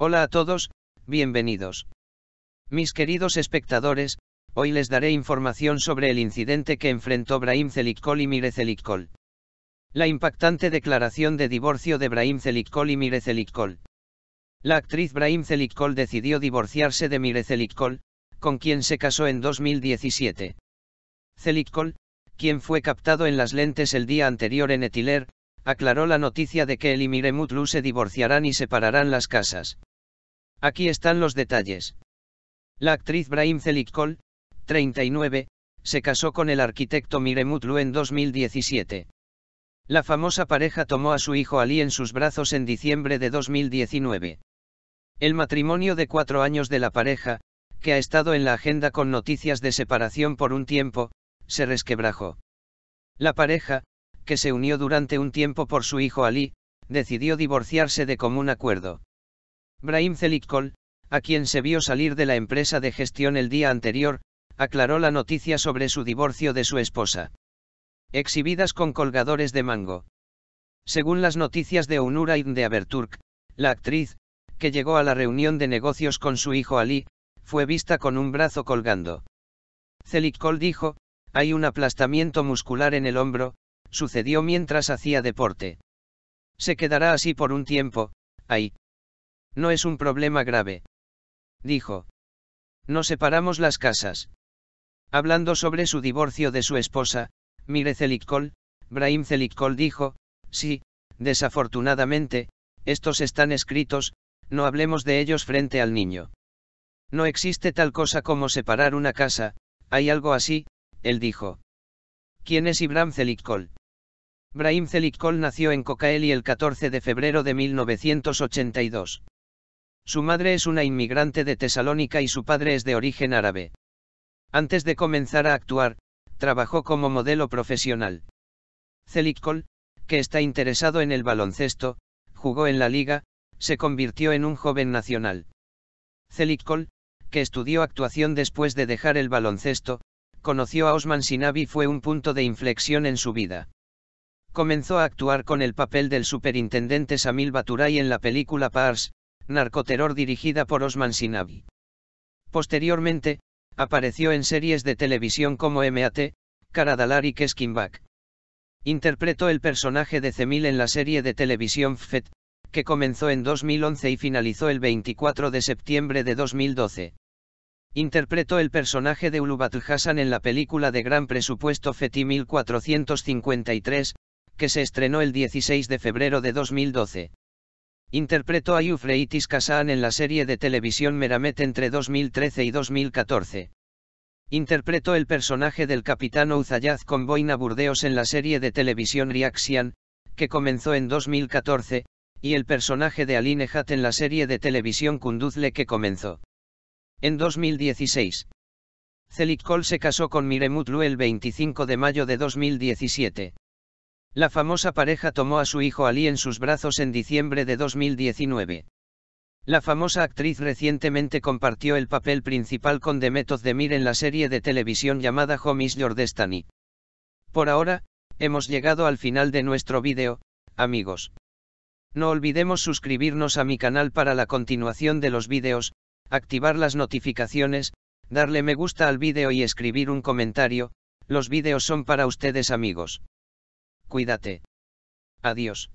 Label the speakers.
Speaker 1: Hola a todos, bienvenidos. Mis queridos espectadores, hoy les daré información sobre el incidente que enfrentó Brahim Celikkol y Mire Zelikol. La impactante declaración de divorcio de Brahim Celikkol y Mire Zelikol. La actriz Brahim Zelikol decidió divorciarse de Mire Zelikol, con quien se casó en 2017. Zelikol, quien fue captado en las lentes el día anterior en Etiler, aclaró la noticia de que él y Mire Mutlu se divorciarán y separarán las casas. Aquí están los detalles. La actriz Brahim Zelitkol, 39, se casó con el arquitecto Miremutlu en 2017. La famosa pareja tomó a su hijo Ali en sus brazos en diciembre de 2019. El matrimonio de cuatro años de la pareja, que ha estado en la agenda con noticias de separación por un tiempo, se resquebrajó. La pareja, que se unió durante un tiempo por su hijo Ali, decidió divorciarse de común acuerdo. Brahim Zelikkol, a quien se vio salir de la empresa de gestión el día anterior, aclaró la noticia sobre su divorcio de su esposa. Exhibidas con colgadores de mango. Según las noticias de Unura y de Aberturk, la actriz, que llegó a la reunión de negocios con su hijo Ali, fue vista con un brazo colgando. Zelikkol dijo, hay un aplastamiento muscular en el hombro, sucedió mientras hacía deporte. Se quedará así por un tiempo, ahí. No es un problema grave. Dijo. No separamos las casas. Hablando sobre su divorcio de su esposa, Mire Zelitkol, Brahim dijo, sí, desafortunadamente, estos están escritos, no hablemos de ellos frente al niño. No existe tal cosa como separar una casa, hay algo así, él dijo. ¿Quién es Ibrahim Zelitkol? Brahim Zelitkol nació en Cocaeli el 14 de febrero de 1982. Su madre es una inmigrante de Tesalónica y su padre es de origen árabe. Antes de comenzar a actuar, trabajó como modelo profesional. Celikol, que está interesado en el baloncesto, jugó en la liga, se convirtió en un joven nacional. Celikol, que estudió actuación después de dejar el baloncesto, conoció a Osman Sinabi fue un punto de inflexión en su vida. Comenzó a actuar con el papel del superintendente Samil Baturay en la película Pars, narcoterror dirigida por Osman Sinabi. Posteriormente, apareció en series de televisión como MAT, Karadalar y Keskinbak. Interpretó el personaje de Cemil en la serie de televisión FET, que comenzó en 2011 y finalizó el 24 de septiembre de 2012. Interpretó el personaje de Ulubat Hassan en la película de gran presupuesto FETI 1453, que se estrenó el 16 de febrero de 2012. Interpretó a Yufreitis en la serie de televisión Meramet entre 2013 y 2014. Interpretó el personaje del capitán Uzayaz con Boina Burdeos en la serie de televisión Riaxian, que comenzó en 2014, y el personaje de Aline Hat en la serie de televisión Kunduzle que comenzó. En 2016. Celit se casó con Miremut el 25 de mayo de 2017. La famosa pareja tomó a su hijo Ali en sus brazos en diciembre de 2019. La famosa actriz recientemente compartió el papel principal con Demet Demir en la serie de televisión llamada Homies is Your Destiny. Por ahora, hemos llegado al final de nuestro vídeo, amigos. No olvidemos suscribirnos a mi canal para la continuación de los vídeos, activar las notificaciones, darle me gusta al vídeo y escribir un comentario, los vídeos son para ustedes amigos. Cuídate. Adiós.